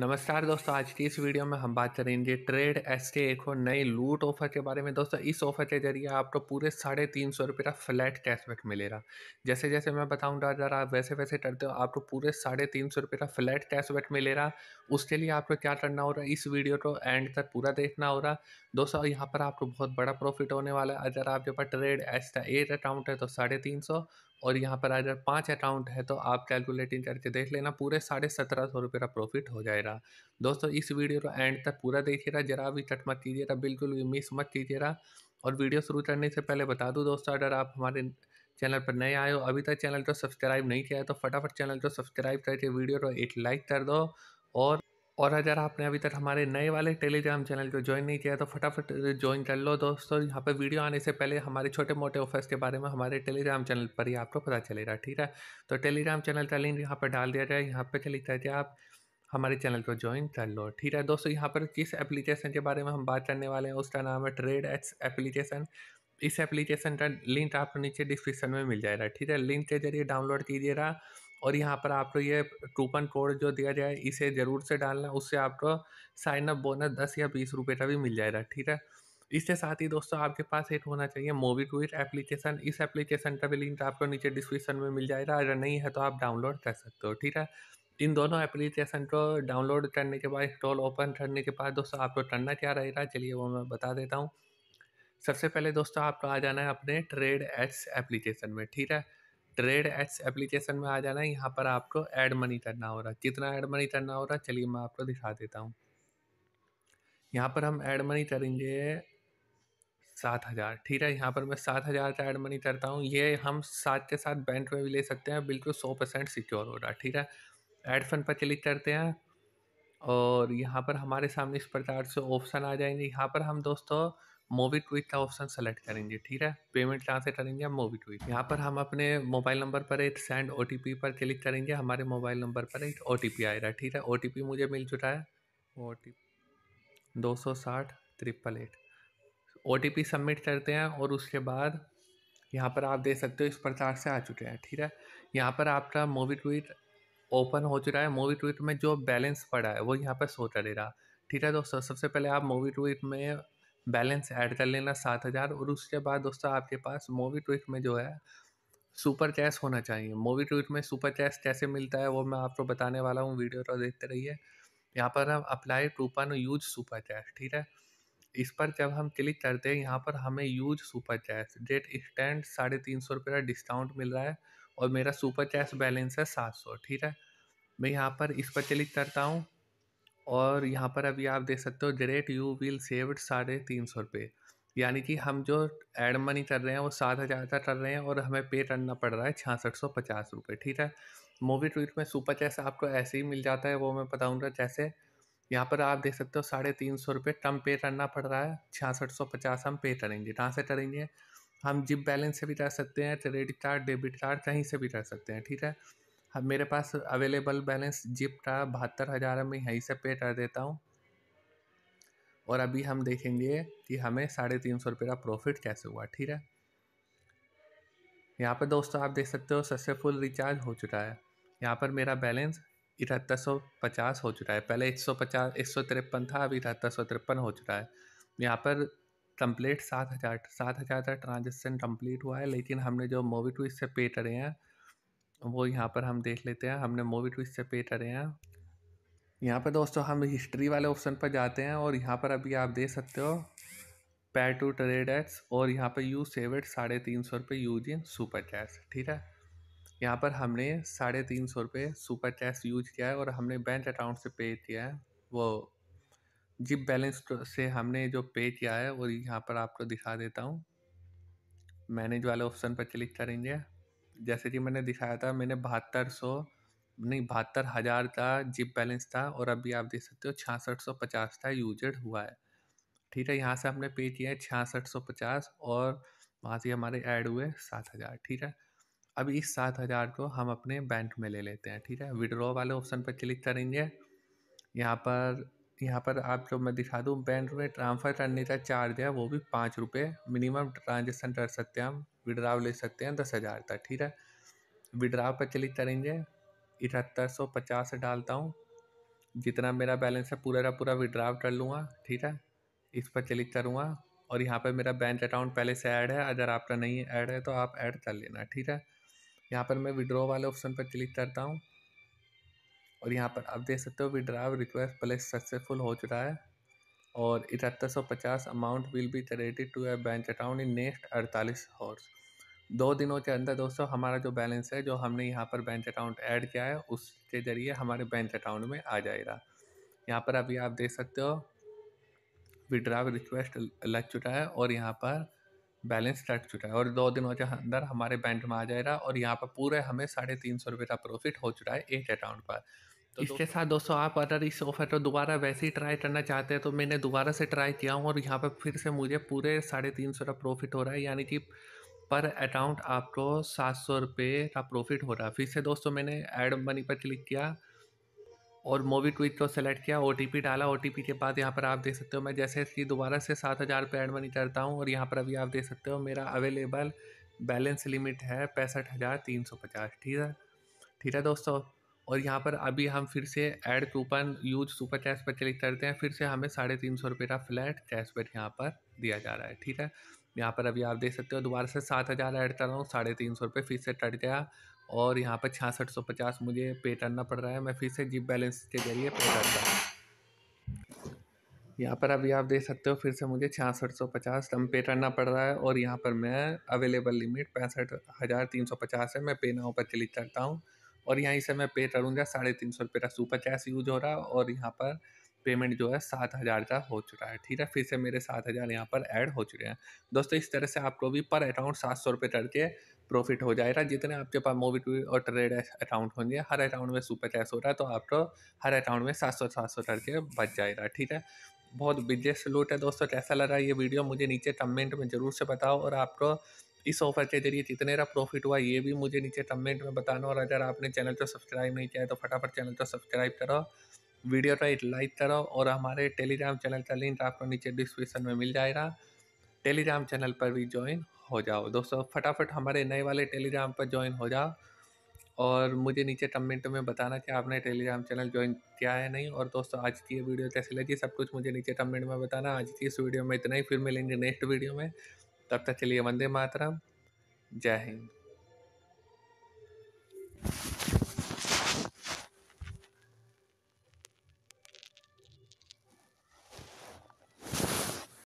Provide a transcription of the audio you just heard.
नमस्कार दोस्तों आज की इस वीडियो में हम बात करेंगे ट्रेड एस के एक और नए लूट ऑफर के बारे में दोस्तों इस ऑफर के जरिए आपको पूरे साढ़े तीन सौ रुपये का फ्लैट कैशबैक मिलेगा जैसे जैसे मैं बताऊंगा अगर आप वैसे वैसे करते हो आपको पूरे साढ़े तीन सौ रुपये का फ्लैट कैशबैक मिलेगा उसके लिए आपको क्या करना होगा इस वीडियो को एंड तक पूरा देखना होगा दोस्तों यहाँ पर आपको बहुत बड़ा प्रॉफिट होने वाला है अगर आपके पास ट्रेड एस का एक अकाउंट है तो साढ़े तीन सौ और यहाँ पर अगर पाँच अकाउंट है तो आप कैलकुलेटिंग करके देख लेना पूरे साढ़े सत्रह सौ रुपये का प्रॉफिट हो जाएगा दोस्तों इस वीडियो को एंड तक पूरा देखिएगा जरा भी कट मत कीजिएगा बिल्कुल भी मिस मत कीजिएगा और वीडियो शुरू करने से पहले बता दूँ दोस्तों अगर आप हमारे चैनल पर नए आए हो अभी तक चैनल को सब्सक्राइब नहीं किया है तो फटाफट चैनल को सब्सक्राइब करके वीडियो को एक लाइक कर दो और और अगर आपने अभी तक हमारे नए वाले टेलीग्राम चैनल को ज्वाइन नहीं किया तो फटाफट ज्वाइन कर लो दोस्तों यहाँ पर वीडियो आने से पहले हमारे छोटे मोटे ऑफर्स के बारे में हमारे टेलीग्राम चैनल पर ही आपको पता चलेगा ठीक है तो टेलीग्राम चैनल का लिंक यहाँ पर डाल दिया जाए यहाँ पर क्लिक करके आप हमारे चैनल को ज्वाइन कर लो ठीक है दोस्तों यहाँ पर किस एप्लीकेशन के बारे में हम बात करने वाले हैं उसका नाम है ट्रेड एक्स एप्लीकेशन इस एप्लीकेशन का लिंक आपको नीचे डिस्क्रिप्शन में मिल जाएगा ठीक है लिंक के जरिए डाउनलोड कीजिएगा और यहाँ पर आपको ये कूपन कोड जो दिया जाए इसे ज़रूर से डालना उससे आपको साइन अप बोनस दस या बीस रुपये का भी मिल जाएगा ठीक है इसके साथ ही दोस्तों आपके पास एक होना चाहिए मोबी ट्विट एप्लीकेशन इस एप्लीकेशन का भी लिंक आपको नीचे डिस्क्रिप्शन में मिल जाएगा अगर नहीं है तो आप डाउनलोड कर सकते हो ठीक है इन दोनों एप्लीकेशन को डाउनलोड करने के बाद इंस्टॉल ओपन करने के बाद दोस्तों आपको करना क्या रहेगा चलिए वो मैं बता देता हूँ सबसे पहले दोस्तों आपको आ जाना है अपने ट्रेड एड्स एप्लीकेशन में ठीक है ट्रेड एड्स एप्लीकेशन में आ जाना है यहाँ पर आपको एड मनी करना हो रहा है कितना ऐड मनी करना हो रहा है चलिए मैं आपको दिखा देता हूँ यहाँ पर हम ऐड मनी करेंगे सात हज़ार ठीक है यहाँ पर मैं सात हज़ार का एड मनी करता हूँ ये हम साथ के साथ बैंक में भी ले सकते हैं बिल्कुल सौ परसेंट सिक्योर हो रहा है ठीक है एड फंड पर क्लिक करते हैं और यहाँ पर हमारे सामने इस प्रकार से ऑप्शन आ जाएंगे यहाँ पर हम दोस्तों मोवी ट्विक का ऑप्शन सेलेक्ट करेंगे ठीक है पेमेंट कहाँ से करेंगे हम मोवी ट्विक यहाँ पर हम अपने मोबाइल नंबर पर एक सेंड ओ पर क्लिक करेंगे हमारे मोबाइल नंबर पर एक ओ टी आएगा ठीक है ओ मुझे मिल चुका है ओ टी दो सौ साठ ट्रिपल एट ओ सबमिट करते हैं और उसके बाद यहाँ पर आप देख सकते हो इस प्रकार से आ चुके हैं ठीक है यहाँ पर आपका मोवी ट्विट ओपन हो चुका है मोवी ट्विट में जो बैलेंस पड़ा है वो यहाँ पर शो करेगा ठीक है दोस्तों सबसे पहले आप मोवी ट्विट में बैलेंस ऐड कर लेना सात हज़ार और उसके बाद दोस्तों आपके पास मोवी ट्विक में जो है सुपर कैश होना चाहिए मोवी ट्विक में सुपर कैश कैसे मिलता है वो मैं आपको बताने वाला हूँ वीडियो तो देखते रहिए यहाँ पर हम apply coupon use super cash ठीक है इस पर जब हम क्लिक करते हैं यहाँ पर हमें यूज सुपर कैश डेट स्टैंड साढ़े तीन सौ रुपये का डिस्काउंट मिल रहा है और मेरा सुपर कैश बैलेंस है सात सौ ठीक है मैं यहाँ पर इस पर क्लिक करता हूँ और यहाँ पर अभी आप देख सकते हो ग्रेट यू विल सेव्ड साढ़े तीन सौ रुपये यानी कि हम जो एड मनी कर रहे हैं वो सात हज़ार का कर रहे हैं और हमें पे करना पड़ रहा है छियासठ सौ पचास रुपये ठीक है मूवी ट्वीट में सुपर चैस आपको ऐसे ही मिल जाता है वो मैं बताऊँगा जैसे यहाँ पर आप देख सकते हो साढ़े तीन सौ रुपये कम पे करना पड़ रहा है छियासठ सौ पचास हम पे करेंगे कहाँ से करेंगे हम जिप बैलेंस से भी कर सकते हैं क्रेडिट कार्ड डेबिट कार्ड कहीं से भी कर सकते हैं ठीक है अब हाँ, मेरे पास अवेलेबल बैलेंस जिप का बहत्तर हज़ार में यहीं से पे कर देता हूँ और अभी हम देखेंगे कि हमें साढ़े तीन सौ रुपये का प्रॉफिट कैसे हुआ ठीक है यहाँ पर दोस्तों आप देख सकते हो सक्सेसफुल रिचार्ज हो चुका है यहाँ पर मेरा बैलेंस इकहत्तर सौ पचास हो चुका है पहले एक सौ पचास एक सौ तिरपन था अभी इकहत्तर सौ तिरपन हो चुका है यहाँ पर कम्प्लीट सात हज़ार सात हज़ार का ट्रांजेक्शन कम्प्लीट हुआ है लेकिन हमने जो मोबी टू इससे पे करे हैं वो यहाँ पर हम देख लेते हैं हमने मूवी ट्विस्ट से पे करे हैं यहाँ पर दोस्तों हम हिस्ट्री वाले ऑप्शन पर जाते हैं और यहाँ पर अभी आप देख सकते हो पैर टू ट्रेड एट्स और यहाँ पर यू एट साढ़े तीन सौ रुपये यूज इन सुपर चैस ठीक है यहाँ पर हमने साढ़े तीन सौ रुपये सुपर चैस यूज किया है और हमने बैंक अकाउंट से पे किया है वो जिप बैलेंस तो से हमने जो पे किया है और यहाँ पर आपको दिखा देता हूँ मैनेज वाले ऑप्शन पर क्लिक करेंगे जैसे कि मैंने दिखाया था मैंने बहत्तर सौ नहीं बहत्तर हज़ार का जिप बैलेंस था और अभी आप देख सकते हो छियासठ सौ पचास का यूजेड हुआ है ठीक है यहाँ से हमने पे किया है छियासठ सौ पचास और वहाँ से हमारे ऐड हुए सात हज़ार ठीक है अब इस सात हज़ार को हम अपने बैंक में ले लेते हैं ठीक है विड्रॉ वाले ऑप्शन पर क्लिक करेंगे यहाँ पर यहाँ पर आप जो मैं दिखा दूँ बैंक में ट्रांसफ़र करने का चार्ज है वो भी पाँच रुपये मिनिमम ट्रांजेक्शन कर सकते हैं हम विड्राव ले सकते हैं दस हज़ार तक ठीक है विड्राव पर क्लिक करेंगे इकहत्तर सौ पचास डालता हूँ जितना मेरा बैलेंस है पूरा का पूरा विड्राव कर लूँगा ठीक है इस पर क्लिक करूँगा और यहाँ पर मेरा बैंक अकाउंट पहले से ऐड है अगर आपका नहीं ऐड है तो आप ऐड कर लेना ठीक है यहाँ पर मैं विड्रॉ वाले ऑप्शन पर क्लिक करता हूँ और यहाँ पर आप देख सकते हो विड्राव रिक्वेस्ट प्लेस सक्सेसफुल हो चुका है और इकहत्तर सौ पचास amount will be credit to a bank account in next अड़तालीस हॉर्स दो दिनों के अंदर दोस्तों हमारा जो बैलेंस है जो हमने यहाँ पर बैंक अकाउंट ऐड किया है उसके ज़रिए हमारे बैंक अकाउंट में आ जाएगा यहाँ पर अभी आप देख सकते हो विड्राव रिक्वेस्ट लग चुका है और यहाँ पर बैलेंस कट चुका है और दो दिनों के अंदर हमारे बैंक में आ जाएगा और यहाँ पर पूरे हमें साढ़े तीन सौ रुपये का प्रॉफिट हो चुका है एक अकाउंट पर तो इसके साथ दोस्तों आप अगर इस ऑफ़र को दोबारा वैसे ही ट्राई करना चाहते हैं तो मैंने दोबारा से ट्राई किया हूँ और यहाँ पर फिर से मुझे पूरे साढ़े तीन सौ का प्रॉफिट हो रहा है यानी कि पर अकाउंट आपको सात सौ रुपये का प्रॉफिट हो रहा है फिर से दोस्तों मैंने ऐड मनी पर क्लिक किया और मोबी ट्विट को सेलेक्ट किया ओ डाला ओ के बाद यहाँ पर आप देख सकते हो मैं जैसे कि दोबारा से सात हज़ार रुपये ऐड मनी करता हूँ और यहाँ पर अभी आप देख सकते हो मेरा अवेलेबल बैलेंस लिमिट है पैंसठ हज़ार तीन सौ पचास ठीक है ठीक है दोस्तों और यहाँ पर अभी हम फिर से add coupon use super cash पर क्लिक करते हैं फिर से हमें साढ़े तीन सौ रुपये का फ्लैट चैस पर यहाँ पर दिया जा रहा है ठीक है यहाँ पर अभी आप देख सकते हो दोबारा से सात हज़ार ऐड कर रहा हूँ साढ़े तीन सौ रुपये फिर से कट गया और यहाँ पर छियासठ सौ पचास मुझे पे करना पड़ रहा है मैं फिर से जीप बैलेंस के जरिए पे करता हूँ यहाँ पर अभी आप देख सकते हो फिर से मुझे छियासठ सौ पचास कम पे करना पड़ रहा है और यहाँ पर मैं अवेलेबल लिमिट पैंसठ हज़ार तीन सौ पचास है मैं पे नाव पर क्लिक करता हूँ और यहाँ से मैं पे करूँगा साढ़े तीन सौ रुपये का सुपर कैश यूज हो रहा है और यहाँ पर पेमेंट जो है सात हज़ार का हो चुका है ठीक है फिर से मेरे सात हज़ार यहाँ पर ऐड हो चुके हैं दोस्तों इस तरह से आपको भी पर अकाउंट सात सौ रुपये करके प्रॉफिट हो जाएगा जितने आपके पास मोबी ट्वी और ट्रेड अकाउंट होंगे हर अकाउंट में सुपर कैश हो रहा है तो आपको हर अकाउंट में सात सौ सात सौ करके बच जाएगा ठीक है बहुत बिजनेस लूट है दोस्तों कैसा लगा ये वीडियो मुझे नीचे कमेंट में ज़रूर से बताओ और आपको इस ऑफर के जरिए कितने का प्रॉफिट हुआ ये भी मुझे नीचे कमेंट में बताना और अगर आपने चैनल को सब्सक्राइब नहीं किया है तो फटाफट चैनल को सब्सक्राइब करो वीडियो का एक लाइक करो और हमारे टेलीग्राम चैनल का लिंक आपको नीचे डिस्क्रिप्शन में मिल जाएगा टेलीग्राम चैनल पर भी ज्वाइन हो जाओ दोस्तों फटाफट हमारे नए वाले टेलीग्राम पर ज्वाइन हो जाओ और मुझे नीचे कमेंट में बताना कि आपने टेलीग्राम चैनल ज्वाइन किया है नहीं और दोस्तों आज की ये वीडियो कैसी लगी सब कुछ मुझे नीचे कमेंट में बताना आज की इस वीडियो में इतना ही फिर मिलेंगे नेक्स्ट वीडियो में तब तक के लिए वंदे मातरम जय हिंद